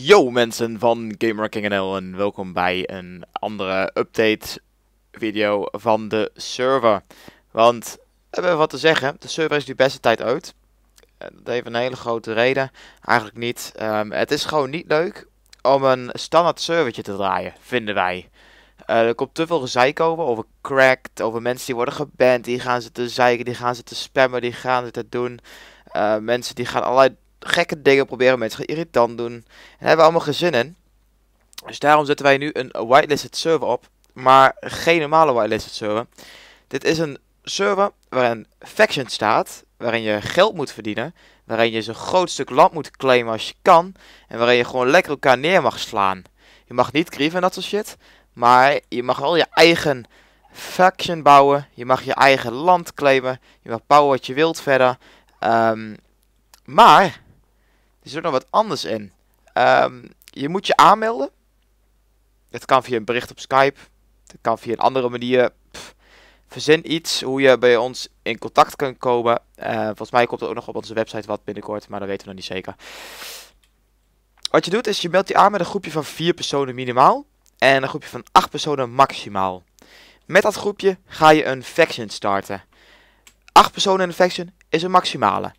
Yo mensen van GamerKing.nl en welkom bij een andere update video van de server. Want we hebben wat te zeggen, de server is nu beste tijd uit. Eh, dat heeft een hele grote reden, eigenlijk niet. Ehm, het is gewoon niet leuk om een standaard servertje te draaien, vinden wij. Eh, er komt te veel gezeik over, over cracked, over mensen die worden geband, die gaan ze te zeiken, die gaan ze te spammen, die gaan ze te doen. Eh, mensen die gaan allerlei gekke dingen proberen mensen irritant doen. En hebben we allemaal gezinnen. Dus daarom zetten wij nu een whitelisted server op. Maar geen normale whitelisted server. Dit is een server waarin faction staat. Waarin je geld moet verdienen. Waarin je zo'n groot stuk land moet claimen als je kan. En waarin je gewoon lekker elkaar neer mag slaan. Je mag niet grieven en dat soort shit. Maar je mag wel je eigen faction bouwen. Je mag je eigen land claimen. Je mag bouwen wat je wilt verder. Ehm, maar er zit nog wat anders in. Ehm, je moet je aanmelden. Het kan via een bericht op Skype. dat kan via een andere manier. verzin iets hoe je bij ons in contact kunt komen. Eh, volgens mij komt er ook nog op onze website wat binnenkort, maar dat weten we nog niet zeker. Wat je doet is je meldt je aan met een groepje van vier personen minimaal en een groepje van 8 personen maximaal. Met dat groepje ga je een faction starten. Acht personen in een faction is een maximale.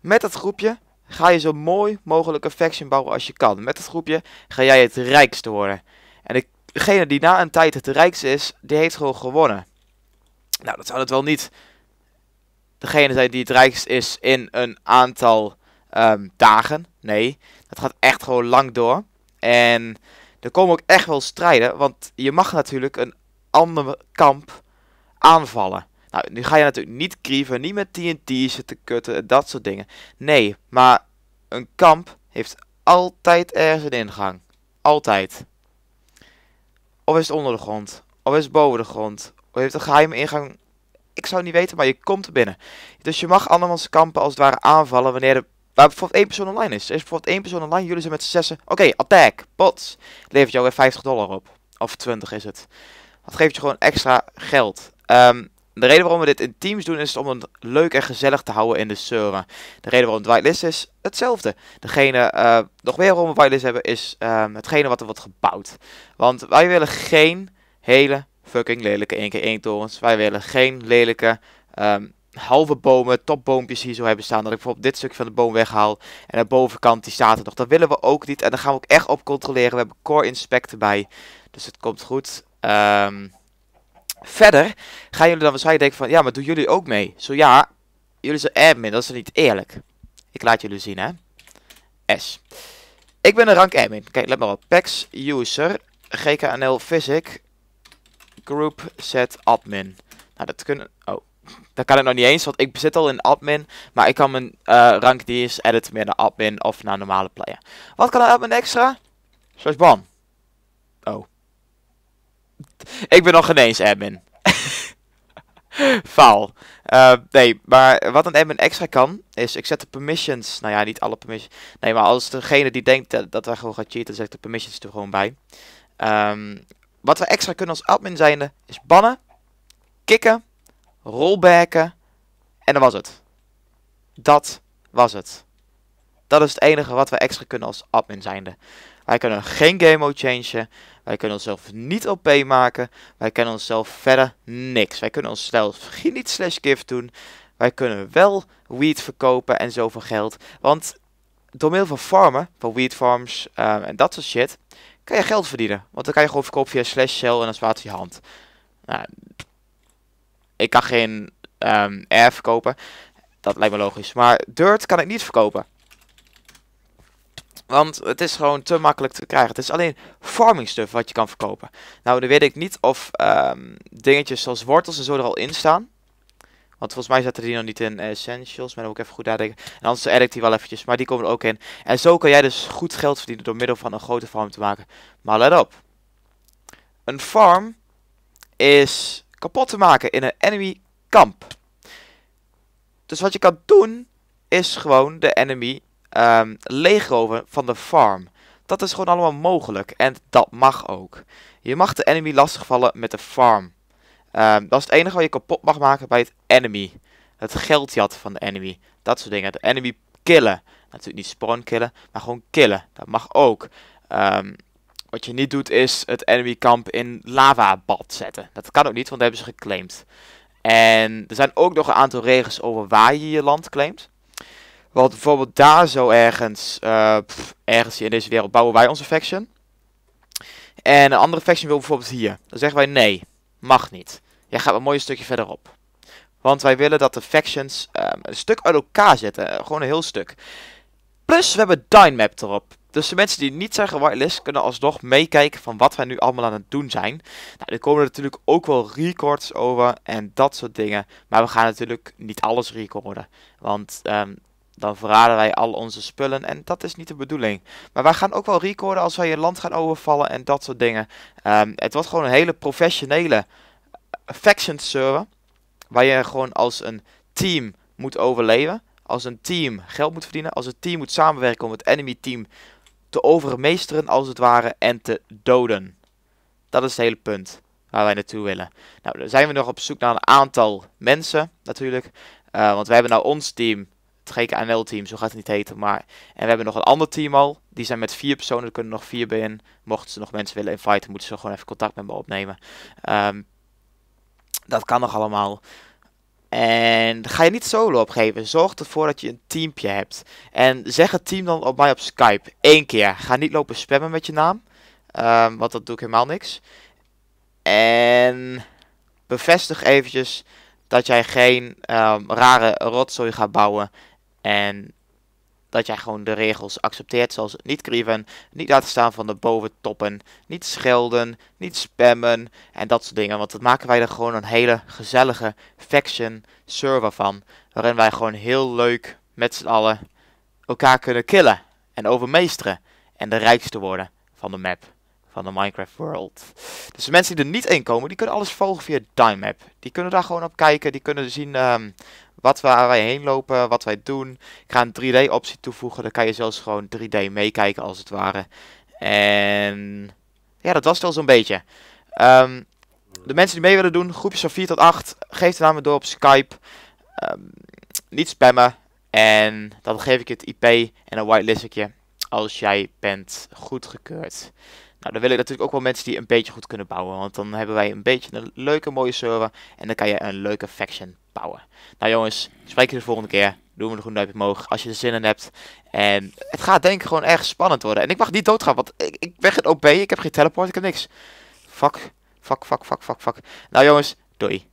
Met dat groepje ga je zo mooi mogelijk een faction bouwen als je kan. Met het groepje ga jij het rijkste worden. En degene die na een tijd het rijkste is, die heeft gewoon gewonnen. Nou, dat zou het wel niet degene zijn die het rijkst is in een aantal ehm, dagen. Nee, dat gaat echt gewoon lang door. En er komen ook echt wel strijden, want je mag natuurlijk een ander kamp aanvallen. Nou, nu ga je natuurlijk niet krieven, niet met TNT zitten kutten, dat soort dingen. Nee, maar een kamp heeft altijd ergens een ingang. Altijd. Of is het onder de grond, of is het boven de grond, of heeft een geheime ingang. Ik zou het niet weten, maar je komt er binnen. Dus je mag andermans kampen als het ware aanvallen wanneer er waar bijvoorbeeld één persoon online is. Er is bijvoorbeeld één persoon online, jullie zijn met z'n zessen. Oké, attack, bots. Levert jou weer 50 dollar op. Of 20 is het. Dat geeft je gewoon extra geld. Um, de reden waarom we dit in teams doen is om het leuk en gezellig te houden in de server. De reden waarom het whitelist is, hetzelfde. Degene, uh, nog weer waarom we whitelist hebben is uh, hetgene wat er wordt gebouwd. Want wij willen geen hele fucking lelijke 1 keer 1 torens. Wij willen geen lelijke ehm, halve bomen, topboompjes hier zo hebben staan. Dat ik bijvoorbeeld dit stukje van de boom weghaal. En de bovenkant die staat er nog. Dat willen we ook niet. En daar gaan we ook echt op controleren. We hebben core inspect erbij. Dus het komt goed. Ehm... Verder gaan jullie dan waarschijnlijk denken van, ja, maar doen jullie ook mee? Zo ja, jullie zijn admin, dat is niet eerlijk. Ik laat jullie zien, hè. S. Ik ben een rank admin. Kijk, let maar op. PAX user, GKNL physic, group set admin. Nou, dat kunnen... Oh, dat kan ik nog niet eens, want ik zit al in admin. Maar ik kan mijn uh, eh, rank die is editen meer naar admin of naar normale player. Wat kan een admin extra? Slash ban. Oh ik ben nog geen eens admin. Faal. Eh, nee, maar wat een admin extra kan, is ik zet de permissions, nou ja, niet alle permissions. Nee, maar als degene die denkt dat wij gewoon gaan cheaten, zet ik de permissions er gewoon bij. Ehm, wat we extra kunnen als admin zijnde, is bannen, kicken, rollbacken en dat was het. Dat was het. Dat is het enige wat we extra kunnen als admin zijnde. Wij kunnen geen game mode changen. Wij kunnen onszelf niet OP maken. Wij kunnen onszelf verder niks. Wij kunnen onszelf niet slash gift doen. Wij kunnen wel weed verkopen en zoveel geld. Want door middel van farmen, van weed farms ehm, en dat soort shit, kan je geld verdienen. Want dan kan je gewoon verkopen via slash shell en dan zwaart je hand. Nou, ik kan geen um, air verkopen. Dat lijkt me logisch. Maar dirt kan ik niet verkopen. Want het is gewoon te makkelijk te krijgen. Het is alleen farming stuff wat je kan verkopen. Nou, dan weet ik niet of ehm, dingetjes zoals wortels en zo er al in staan. Want volgens mij zaten die nog niet in Essentials. Maar dan moet ik even goed nadenken. En anders edit ik die wel eventjes. Maar die komen er ook in. En zo kan jij dus goed geld verdienen door middel van een grote farm te maken. Maar let op. Een farm is kapot te maken in een enemy kamp. Dus wat je kan doen is gewoon de enemy um, leegroven van de farm. Dat is gewoon allemaal mogelijk en dat mag ook. Je mag de enemy lastigvallen met de farm. Ehm, dat is het enige wat je kapot mag maken bij het enemy. Het geldjat van de enemy. Dat soort dingen. De enemy killen. Natuurlijk niet spawn killen, maar gewoon killen. Dat mag ook. Ehm, wat je niet doet is het enemy kamp in lava bad zetten. Dat kan ook niet, want dat hebben ze geclaimd. En er zijn ook nog een aantal regels over waar je je land claimt. Want bijvoorbeeld daar zo ergens, eh, ergens hier in deze wereld, bouwen wij onze faction. En een andere faction wil bijvoorbeeld hier. Dan zeggen wij nee, mag niet. Jij gaat een mooi stukje verderop. Want wij willen dat de factions ehm, een stuk uit elkaar zitten. Eh, gewoon een heel stuk. Plus, we hebben Dynamap erop. Dus de mensen die niet zijn gewitelist kunnen alsnog meekijken van wat wij nu allemaal aan het doen zijn. Nou, er komen natuurlijk ook wel records over en dat soort dingen. Maar we gaan natuurlijk niet alles recorden. Want ehm, dan verraden wij al onze spullen en dat is niet de bedoeling. Maar wij gaan ook wel recorden als wij je land gaan overvallen en dat soort dingen. Ehm, het wordt gewoon een hele professionele eh, faction server. Waar je gewoon als een team moet overleven. Als een team geld moet verdienen. Als een team moet samenwerken om het enemy team te overmeesteren als het ware en te doden. Dat is het hele punt waar wij naartoe willen. Nou, dan zijn we nog op zoek naar een aantal mensen natuurlijk. Eh, want wij hebben nou ons team aan wel team zo gaat het niet heten. Maar, en we hebben nog een ander team al. Die zijn met vier personen, er kunnen nog vier bij in. Mochten ze nog mensen willen inviten, moeten ze gewoon even contact met me opnemen. Ehm, dat kan nog allemaal. En ga je niet solo opgeven. Zorg ervoor dat je een teampje hebt. En zeg het team dan op mij op Skype. Eén keer. Ga niet lopen spammen met je naam. Ehm, want dat doe ik helemaal niks. En bevestig eventjes dat jij geen ehm, rare rotzooi gaat bouwen. En dat jij gewoon de regels accepteert, zoals niet grieven, niet laten staan van de boventoppen, niet schelden, niet spammen en dat soort dingen. Want dat maken wij er gewoon een hele gezellige faction server van, waarin wij gewoon heel leuk met z'n allen elkaar kunnen killen en overmeesteren en de rijkste worden van de map van de Minecraft World. Dus de mensen die er niet in komen, die kunnen alles volgen via Map. Die kunnen daar gewoon op kijken. Die kunnen zien um, wat waar wij heen lopen, wat wij doen. Ik ga een 3D optie toevoegen. Dan kan je zelfs gewoon 3D meekijken als het ware. En ja, dat was het wel zo'n beetje. Ehm, de mensen die mee willen doen, groepjes van 4 tot 8, geef de namen door op Skype. Ehm, niet spammen. En dan geef ik het IP en een whitelist als jij bent goedgekeurd. Nou, dan wil ik natuurlijk ook wel mensen die een beetje goed kunnen bouwen. Want dan hebben wij een beetje een leuke, mooie server. En dan kan je een leuke faction bouwen. Nou jongens, spreek je de volgende keer. Doe me een groen duimpje omhoog als je er zin in hebt. En het gaat denk ik gewoon erg spannend worden. En ik mag niet doodgaan, want ik, ik ben geen OP. Ik heb geen teleport, ik heb niks. Fuck, fuck, fuck, fuck, fuck, fuck. Nou jongens, doei.